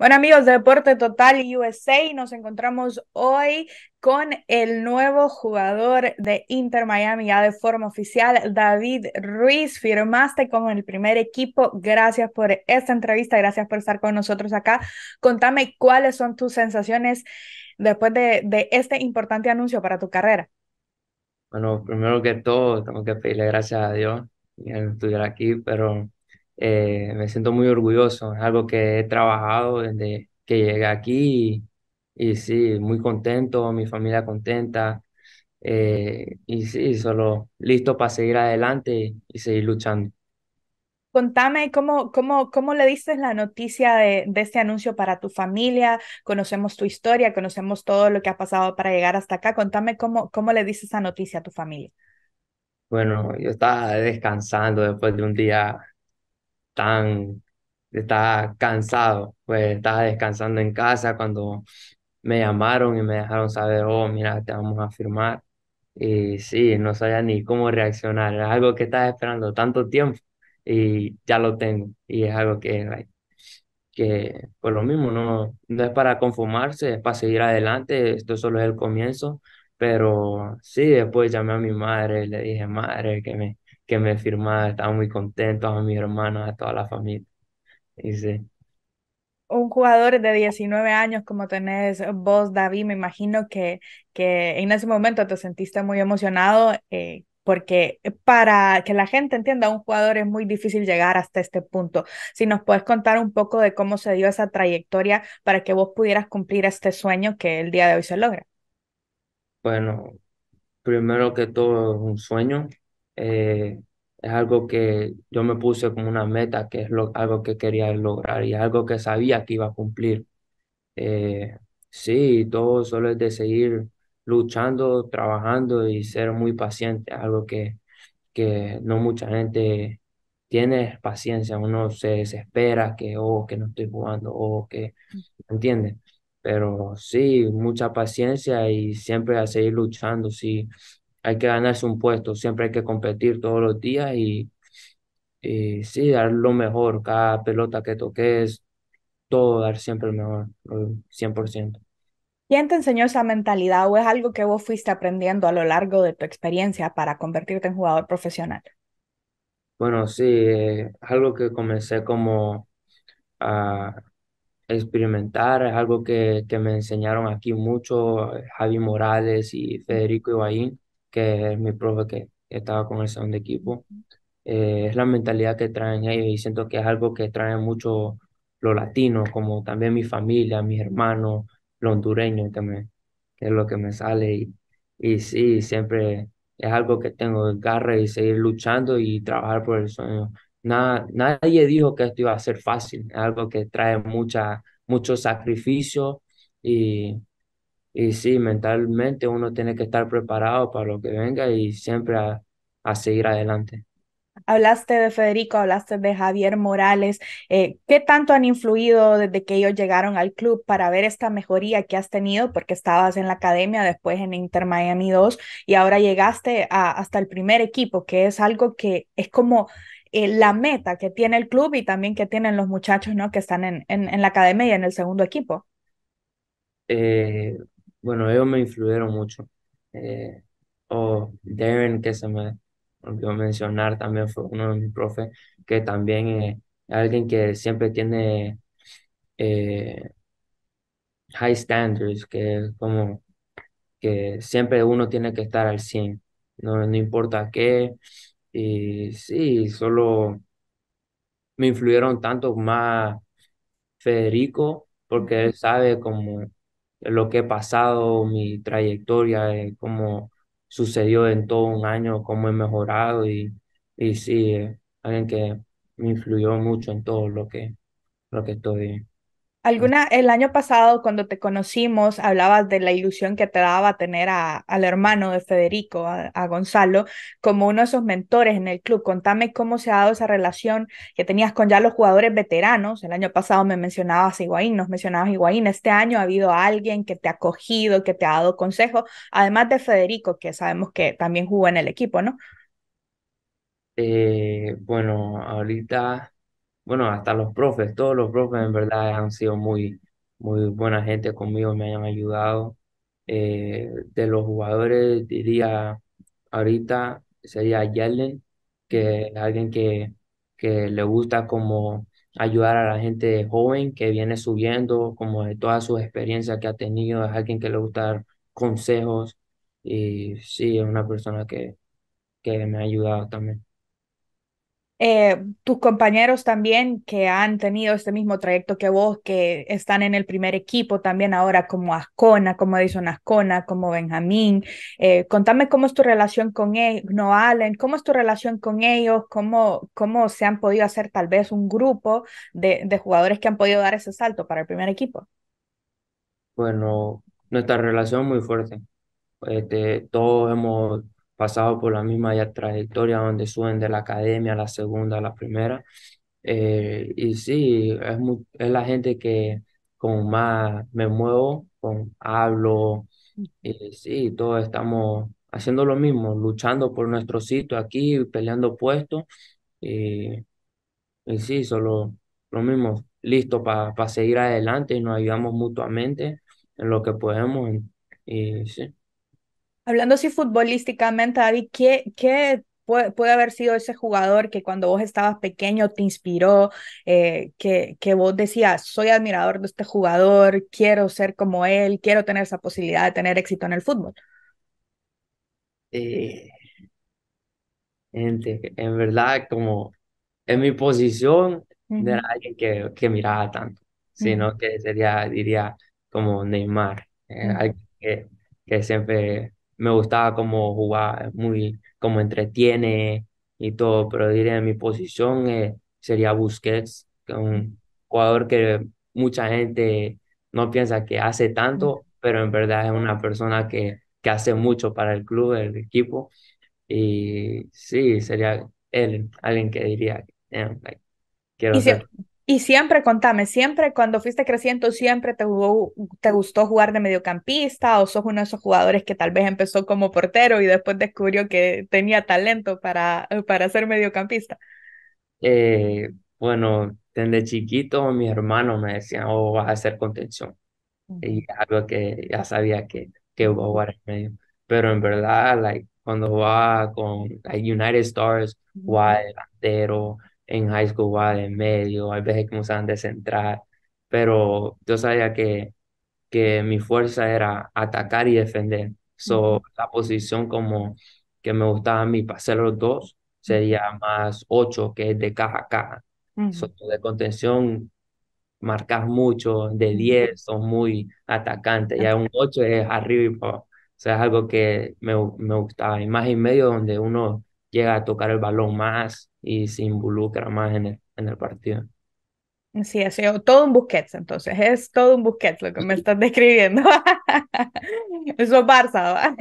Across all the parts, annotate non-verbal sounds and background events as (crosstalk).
Bueno amigos de Deporte Total USA, nos encontramos hoy con el nuevo jugador de Inter Miami ya de forma oficial, David Ruiz. Firmaste con el primer equipo. Gracias por esta entrevista, gracias por estar con nosotros acá. Contame cuáles son tus sensaciones después de, este importante anuncio para tu carrera. Bueno, primero que todo, tengo que pedirle gracias a Dios y aquí, pero eh, me siento muy orgulloso. Es algo que he trabajado desde que llegué aquí y, sí, muy contento, mi familia contenta. Eh, y sí, solo listo para seguir adelante y, seguir luchando. Contame cómo, cómo, cómo le diste la noticia de, este anuncio para tu familia. Conocemos tu historia, conocemos todo lo que ha pasado para llegar hasta acá. Contame cómo, cómo le diste esa noticia a tu familia. Bueno, yo estaba descansando después de un día tan, estaba cansado, pues estaba descansando en casa cuando me llamaron y me dejaron saber, oh, mira, te vamos a firmar. Y sí, no sabía ni cómo reaccionar. Es algo que estaba esperando tanto tiempo y ya lo tengo. Y es algo que, que pues lo mismo, no, no es para conformarse, es para seguir adelante. Esto solo es el comienzo. Pero sí, después llamé a mi madre, le dije, madre, que me, que me firmaba, estaba muy contento, a mis hermanos, a toda la familia. Y sí. Un jugador de 19 años como tenés vos, David, me imagino que, que en ese momento te sentiste muy emocionado. Eh, porque para que la gente entienda, un jugador es muy difícil llegar hasta este punto. Si nos puedes contar un poco de cómo se dio esa trayectoria para que vos pudieras cumplir este sueño que el día de hoy se logra. Bueno, primero que todo un sueño eh, es algo que yo me puse como una meta, que es lo, algo que quería lograr y algo que sabía que iba a cumplir. Eh, sí, todo solo es de seguir luchando, trabajando y ser muy paciente, algo que, que no mucha gente tiene paciencia, uno se desespera que, oh, que no estoy jugando, o oh, que, ¿entiendes? Pero sí, mucha paciencia y siempre a seguir luchando, sí, hay que ganarse un puesto, siempre hay que competir todos los días y, eh, sí, dar lo mejor, cada pelota que toques, todo dar siempre lo mejor, 100%. ¿Quién te enseñó esa mentalidad o es algo que vos fuiste aprendiendo a lo largo de tu experiencia para convertirte en jugador profesional? Bueno, sí, es algo que comencé como a experimentar, es algo que, que me enseñaron aquí mucho eh, Javi Morales y Federico Ibaín, que es mi profe que estaba con el segundo equipo. Eh, es la mentalidad que traen ellos y siento que es algo que traen mucho los latinos, como también mi familia, mis hermanos, los hondureños, que, que es lo que me sale. Y, y sí, siempre es algo que tengo, garra y seguir luchando y trabajar por el sueño. Nada, nadie dijo que esto iba a ser fácil, es algo que trae mucha, mucho sacrificio y y sí, mentalmente uno tiene que estar preparado para lo que venga y siempre a, seguir adelante. Hablaste de Federico, hablaste de Javier Morales. Eh, ¿Qué tanto han influido desde que ellos llegaron al club para ver esta mejoría que has tenido? Porque estabas en la academia, después en Inter Miami 2 y ahora llegaste a, hasta el primer equipo, que es algo que es como eh, la meta que tiene el club y también que tienen los muchachos ¿no? que están en, en, en la academia y en el segundo equipo. Eh, bueno, ellos me influyeron mucho. Eh, o Darren, que se me olvidó mencionar, también fue uno de mis profes, que también es eh, alguien que siempre tiene eh, high standards, que es como que siempre uno tiene que estar al 100, no, no importa qué. Y sí, solo me influyeron tanto más Federico, porque él sabe cómo lo que he pasado, mi trayectoria, eh, cómo sucedió en todo un año, cómo he mejorado y, y sí, eh, alguien que me influyó mucho en todo lo que, lo que estoy. Alguna, el año pasado cuando te conocimos hablabas de la ilusión que te daba tener al hermano de Federico, a, Gonzalo, como uno de esos mentores en el club. Contame cómo se ha dado esa relación que tenías con ya los jugadores veteranos. El año pasado me mencionabas a Higuaín, nos mencionabas Higuaín. Este año ha habido alguien que te ha acogido, que te ha dado consejo, además de Federico, que sabemos que también jugó en el equipo, ¿no? Eh, bueno, ahorita bueno, hasta los profes, todos los profes en verdad han sido muy, muy buena gente conmigo, me han ayudado. Eh, de los jugadores diría ahorita sería Yellen, que es alguien que, que le gusta como ayudar a la gente joven que viene subiendo, como de todas sus experiencias que ha tenido, es alguien que le gusta dar consejos y sí, es una persona que, que me ha ayudado también. Eh, tus compañeros también que han tenido este mismo trayecto que vos, que están en el primer equipo también ahora, como Ascona, como Edison Ascona, como Benjamín. Eh, contame cómo es tu relación con ellos, no Allen, cómo es tu relación con ellos, cómo, cómo se han podido hacer tal vez un grupo de, jugadores que han podido dar ese salto para el primer equipo. Bueno, nuestra relación muy fuerte. Este, todos hemos pasado por la misma trayectoria donde suben de la academia a la segunda, a la primera. Eh, y sí, es, la gente que con más me muevo, con hablo, mm. y sí, todos estamos haciendo lo mismo, luchando por nuestro sitio aquí, peleando puestos, y, sí, solo lo mismo, listo para seguir adelante y nos ayudamos mutuamente en lo que podemos, y sí. Hablando así futbolísticamente, David, ¿qué, qué puede, haber sido ese jugador que cuando vos estabas pequeño te inspiró, eh, que, que vos decías, soy admirador de este jugador, quiero ser como él, quiero tener esa posibilidad de tener éxito en el fútbol? Eh, gente, en verdad, como en mi posición, de alguien que, que miraba tanto, sino que sería, diría, como Neymar, eh, alguien que siempre me gustaba como jugar, muy, cómo entretiene y todo, pero diré, mi posición eh, sería Busquets, un jugador que mucha gente no piensa que hace tanto, pero en verdad es una persona que, que hace mucho para el club, el equipo, y sí, sería él, alguien que diría, que quiero ser. Y siempre, contame, siempre cuando fuiste creciendo, siempre te, te gustó jugar de mediocampista o sos uno de esos jugadores que tal vez empezó como portero y después descubrió que tenía talento para, para ser mediocampista. Eh, bueno, desde chiquito mis hermanos me decían, oh, vas a ser contención. Y algo que ya sabía que, que iba a jugar en medio. Pero en verdad, like, cuando jugaba con United Stars, jugaba delantero, en high school va de medio, hay veces que me usaban de central, pero yo sabía que, que mi fuerza era atacar y defender. So, la posición como que me gustaba a mí para hacer los dos sería más 8, que es de caja a caja. de contención marcas mucho, de 10 son muy atacantes, ya un 8 es arriba y por O sea, es algo que me, me gustaba. Y más en medio donde uno llega a tocar el balón más y se involucra más en el, en el partido. Sí, ha sido todo un Busquets, entonces es todo un Busquets lo que me estás (laughs) describiendo. (laughs) Eso es (laughs) Barça.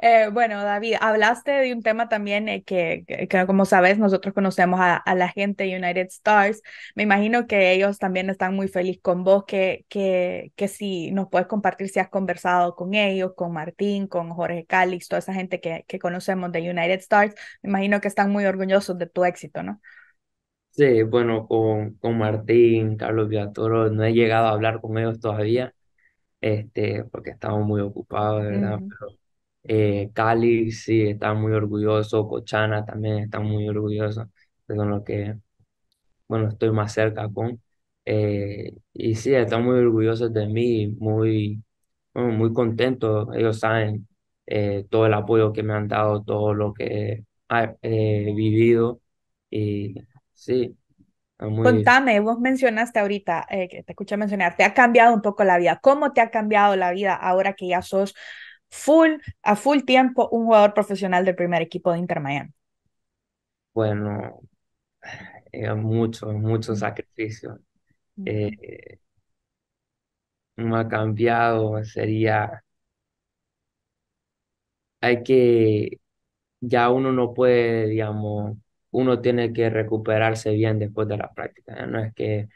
Eh, bueno, David, hablaste de un tema también eh, que, que, como sabes, nosotros conocemos a, la gente de United Stars. Me imagino que ellos también están muy felices con vos, que, que, si nos puedes compartir si has conversado con ellos, con Martín, con Jorge Calix, toda esa gente que, que conocemos de United Stars. Me imagino que están muy orgullosos de tu éxito, ¿no? Sí, bueno, con, con Martín, Carlos Villatoro, no he llegado a hablar con ellos todavía, este, porque estamos muy ocupados, de verdad, pero eh, Cali sí está muy orgulloso, Cochana también está muy orgulloso, Es lo lo que, bueno, estoy más cerca con. Eh, y sí, están muy orgullosos de mí, muy, muy contentos, ellos saben eh, todo el apoyo que me han dado, todo lo que he vivido. Y sí, Contame, vos mencionaste ahorita, que te escuché mencionar, te ha cambiado un poco la vida. ¿Cómo te ha cambiado la vida ahora que ya sos full, a full tiempo, un jugador profesional del primer equipo de Inter Miami? Bueno, eh, mucho, mucho mm. sacrificio. Mm. Eh, no ha cambiado, sería... Hay que... Ya uno no puede, digamos, uno tiene que recuperarse bien después de la práctica. No es que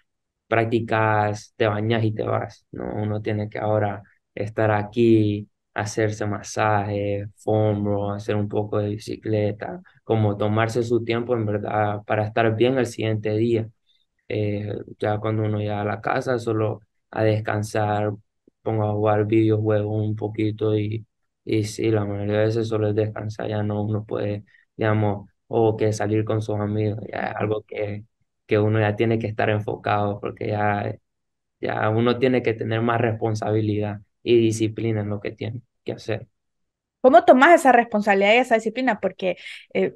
practicas, te bañas y te vas. No, uno tiene que ahora estar aquí hacerse masaje, hombro, hacer un poco de bicicleta, como tomarse su tiempo en verdad para estar bien el siguiente día. Eh, ya cuando uno llega a la casa, solo a descansar, pongo a jugar videojuegos un poquito y, y sí, la mayoría de veces solo es descansar, ya no uno puede, digamos, o que salir con sus amigos, ya algo que, que uno ya tiene que estar enfocado porque ya, ya uno tiene que tener más responsabilidad y disciplina en lo que tienen que hacer. ¿Cómo tomas esa responsabilidad y esa disciplina? Porque eh,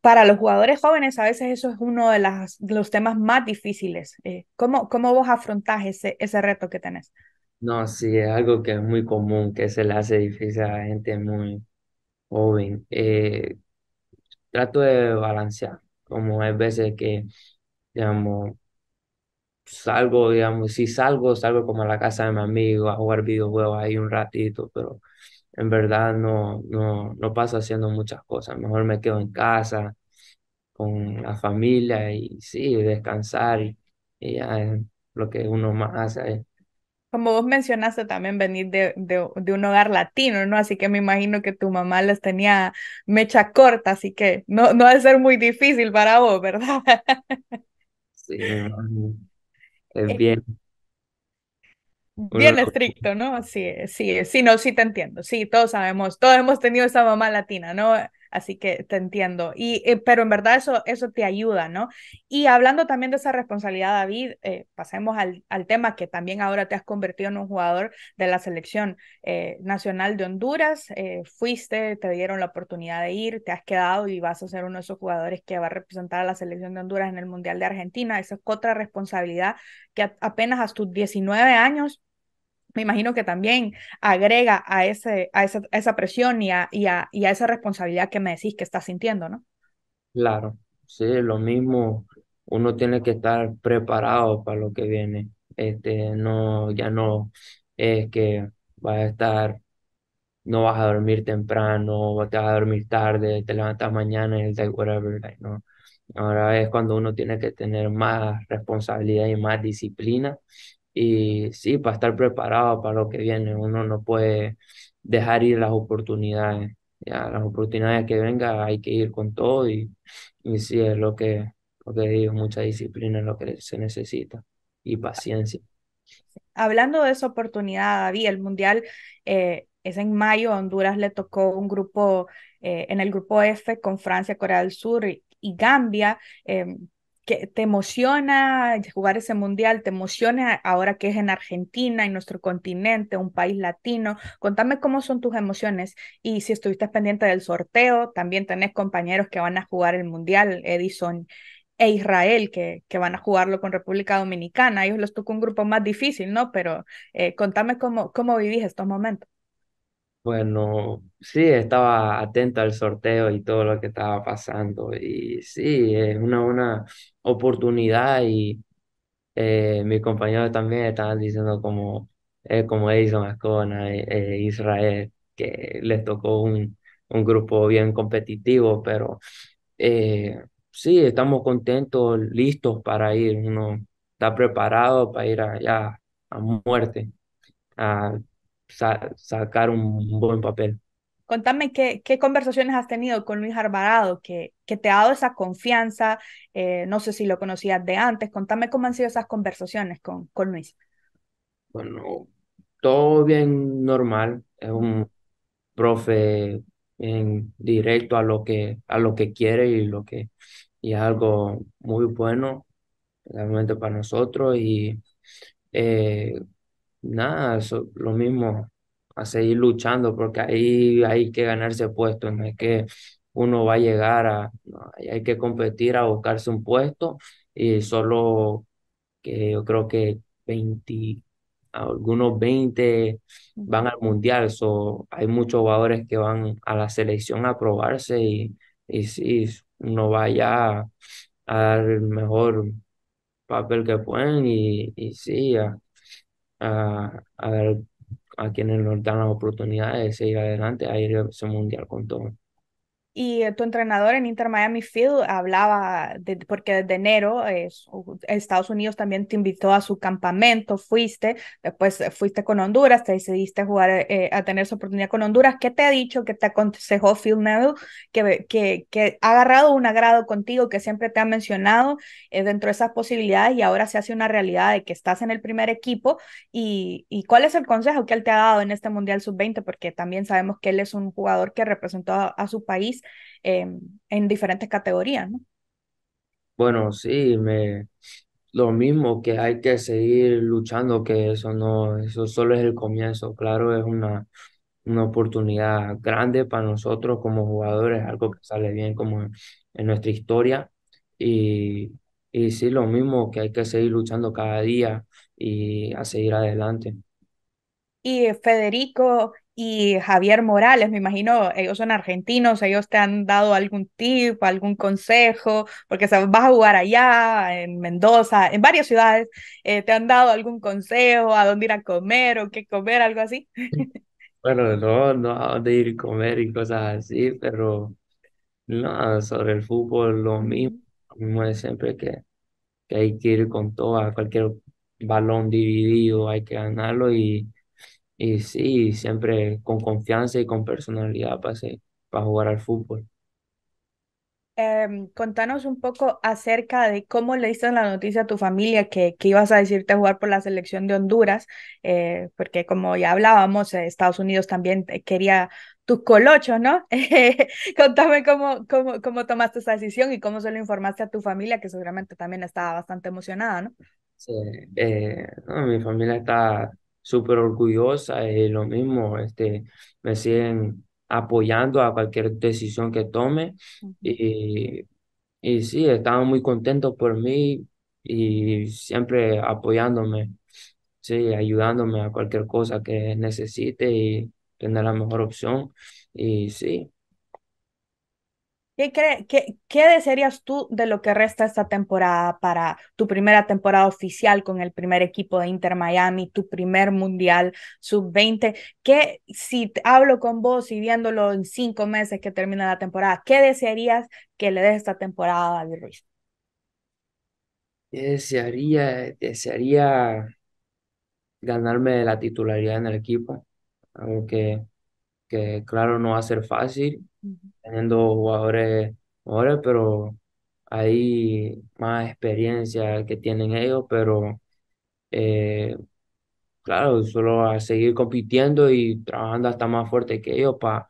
para los jugadores jóvenes a veces eso es uno de, las, los temas más difíciles. Eh, ¿cómo, ¿cómo, vos afrontás ese, ese reto que tenés? No, sí, es algo que es muy común, que se le hace difícil a la gente muy joven. Eh, trato de balancear, como hay veces que, digamos, pues, salgo, digamos, si salgo, salgo como a la casa de mi amigo a jugar videojuegos ahí un ratito, pero en verdad no, no, no paso haciendo muchas cosas. Mejor me quedo en casa con la familia y sí, descansar y, ya es lo que uno más hace. como vos mencionaste también venir de, de, un hogar latino, ¿no? Así que me imagino que tu mamá les tenía mecha corta, así que no, no ha de ser muy difícil para vos, ¿verdad? (laughs) Sí, es eh, bien. Bien estricto, ¿no? Sí, sí, sí, no, sí te entiendo. Sí, todos sabemos, todos hemos tenido esa mamá latina, ¿no? Así que te entiendo. Y, eh, pero en verdad eso, eso te ayuda, ¿no? Y hablando también de esa responsabilidad, David, eh, pasemos al, tema que también ahora te has convertido en un jugador de la selección eh, nacional de Honduras. fuiste, te dieron la oportunidad de ir, te has quedado y vas a ser uno de esos jugadores que va a representar a la selección de Honduras en el Mundial de Argentina. Esa es otra responsabilidad que apenas a tus 19 años me imagino que también agrega a, ese, a, esa, esa presión y a, y, a, y a, esa responsabilidad que me decís que estás sintiendo, ¿no? Claro, sí, lo mismo, uno tiene que estar preparado para lo que viene. Este, no, ya no es que vas a estar, no vas a dormir temprano, te vas a dormir tarde, te levantas mañana y el whatever, ¿no? Ahora es cuando uno tiene que tener más responsabilidad y más disciplina y sí, para estar preparado para lo que viene, uno no puede dejar ir las oportunidades. Ya, las oportunidades que vengan hay que ir con todo y, sí, es lo que, lo digo, mucha disciplina es lo que se necesita y paciencia. Hablando de esa oportunidad, David, el Mundial eh, es en mayo, Honduras le tocó un grupo, eh, en el grupo F con Francia, Corea del Sur y, Gambia. Em, que te emociona jugar ese mundial, te emociona ahora que es en Argentina, en nuestro continente, un país latino. Contame cómo son tus emociones y si estuviste pendiente del sorteo, también tenés compañeros que van a jugar el mundial, Edison e Israel, que, que van a jugarlo con República Dominicana. Ellos los tocó un grupo más difícil, ¿no? Pero eh, contame cómo, cómo vivís estos momentos. Bueno, sí, estaba atento al sorteo y todo lo que estaba pasando. Y sí, es una buena oportunidad y eh, mis compañeros también estaban diciendo como, eh, como Edison Ascona, eh, Israel, que les tocó un, un grupo bien competitivo, pero sí, estamos contentos, listos para ir. Uno está preparado para ir allá a muerte, a sacar un, buen papel. Contame qué, conversaciones has tenido con Luis Alvarado, que, que te ha dado esa confianza, eh, no sé si lo conocías de antes, contame cómo han sido esas conversaciones con, con Luis. Bueno, todo bien normal, es un profe en directo a lo que, a lo que quiere y lo que y es algo muy bueno realmente para nosotros y eh, nada, eso, lo mismo, a seguir luchando, porque ahí hay que ganarse puestos, no es que uno va a llegar a, hay que competir a buscarse un puesto y solo que yo creo que 20, algunos 20 van al mundial, so, hay muchos jugadores que van a la selección a probarse y, y sí, uno vaya a dar el mejor papel que pueden y, y sí, a, a, a quienes nos dan la oportunidad de seguir adelante, a ir a ese mundial con todo. Y eh, tu entrenador en Inter Miami Field hablaba, de, porque desde enero eh, Estados Unidos también te invitó a su campamento, fuiste, después eh, fuiste con Honduras, te decidiste jugar a tener su oportunidad con Honduras. ¿Qué te ha dicho, qué te aconsejó Phil Neville, que, que, que ha agarrado un agrado contigo, que siempre te ha mencionado dentro de esas posibilidades y ahora se hace una realidad de que estás en el primer equipo? ¿Y, y cuál es el consejo que él te ha dado en este Mundial Sub-20? Porque también sabemos que él es un jugador que representó a su país Em, en diferentes categorías, ¿no? Bueno, sí, me, lo mismo que hay que seguir luchando, que eso no, eso solo es el comienzo. Claro, es una, una oportunidad grande para nosotros como jugadores, algo que sale bien como en, nuestra historia. Y, y sí, lo mismo que hay que seguir luchando cada día y a seguir adelante. Y eh, Federico, y Javier Morales, me imagino, ellos son argentinos, ellos te han dado algún tip, algún consejo, porque vas a jugar allá, en Mendoza, en varias ciudades, eh, ¿te han dado algún consejo a dónde ir a comer o qué comer, algo así? (laughs) Bueno, no, no a dónde ir a comer y cosas así, pero no, sobre el fútbol lo mismo, lo siempre que, que hay que ir con todo, a cualquier balón dividido, hay que ganarlo y y sí, siempre con confianza y con personalidad para, para jugar al fútbol. Em, contanos un poco acerca de cómo le diste la noticia a tu familia que, que ibas a decirte a jugar por la selección de Honduras, eh, porque como ya hablábamos, eh, Estados Unidos también quería tu colocho, ¿no? (laughs) contame cómo, cómo, cómo tomaste esa decisión y cómo se lo informaste a tu familia, que seguramente también estaba bastante emocionada, ¿no? Sí, eh, mi familia está súper orgullosa y lo mismo, este, me siguen apoyando a cualquier decisión que tome y, y sí, estaban muy contentos por mí y siempre apoyándome, sí, ayudándome a cualquier cosa que necesite y tener la mejor opción y sí, ¿Qué, qué, desearías tú de lo que resta esta temporada para tu primera temporada oficial con el primer equipo de Inter Miami, tu primer mundial sub-20? si hablo con vos y viéndolo en cinco meses que termina la temporada, qué desearías que le des esta temporada a David Ruiz? Desearía, desearía ganarme la titularidad en el equipo, aunque que claro no va a ser fácil, teniendo jugadores pero hay más experiencia que tienen ellos, pero eh, claro, solo a seguir compitiendo y trabajando hasta más fuerte que ellos para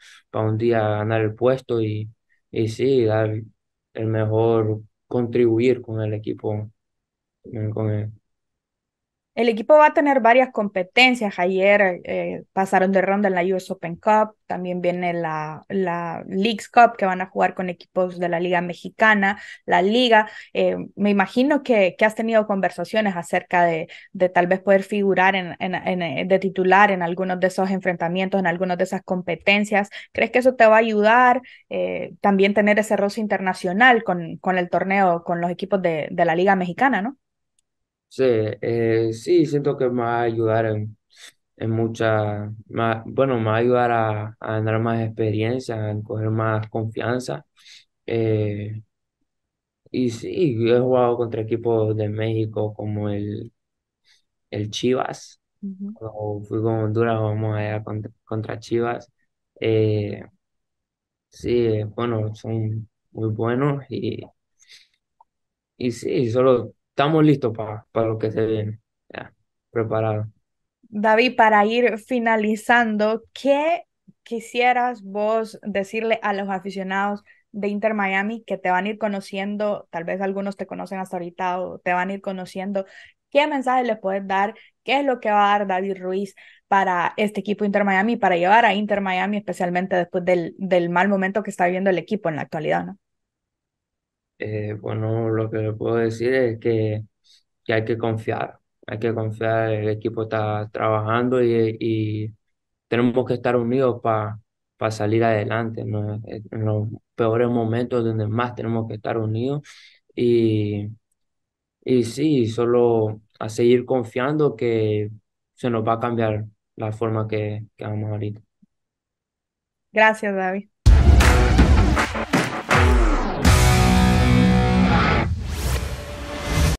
un día ganar el puesto y, y sí, dar el mejor, contribuir con el equipo, con el, el equipo va a tener varias competencias. Ayer eh, pasaron de ronda en la US Open Cup, también viene la, la Leagues Cup que van a jugar con equipos de la Liga Mexicana, la Liga. Eh, me imagino que, has tenido conversaciones acerca de, tal vez poder figurar en, eh, de titular en algunos de esos enfrentamientos, en algunas de esas competencias. ¿Crees que eso te va a ayudar eh, también tener ese roce internacional con, el torneo, con los equipos de, de la Liga Mexicana, no? Sí, eh, sí, siento que me va a ayudar en, mucha, bueno, me va a ayudar a, ganar más experiencia, a coger más confianza. Eh, y sí, he jugado contra equipos de México como el, el Chivas, o fui con Honduras, vamos allá contra, contra Chivas. Eh, sí, bueno, son muy buenos y, y sí, solo estamos listos para, para lo que se viene. Ya, preparado David, para ir finalizando, ¿qué quisieras vos decirle a los aficionados de Inter Miami que te van a ir conociendo? Tal vez algunos te conocen hasta ahorita o te van a ir conociendo. ¿Qué mensaje les puedes dar? ¿Qué es lo que va a dar David Ruiz para este equipo Inter Miami, para llevar a Inter Miami, especialmente después del, del mal momento que está viviendo el equipo en la actualidad? ¿no? Eh, bueno, lo que le puedo decir es que, hay que confiar, hay que confiar, el equipo está trabajando y, y tenemos que estar unidos para para salir adelante, ¿no? Eh, en los peores momentos donde más tenemos que estar unidos y, y sí, solo a seguir confiando que se nos va a cambiar la forma que, que vamos ahorita. Gracias, David.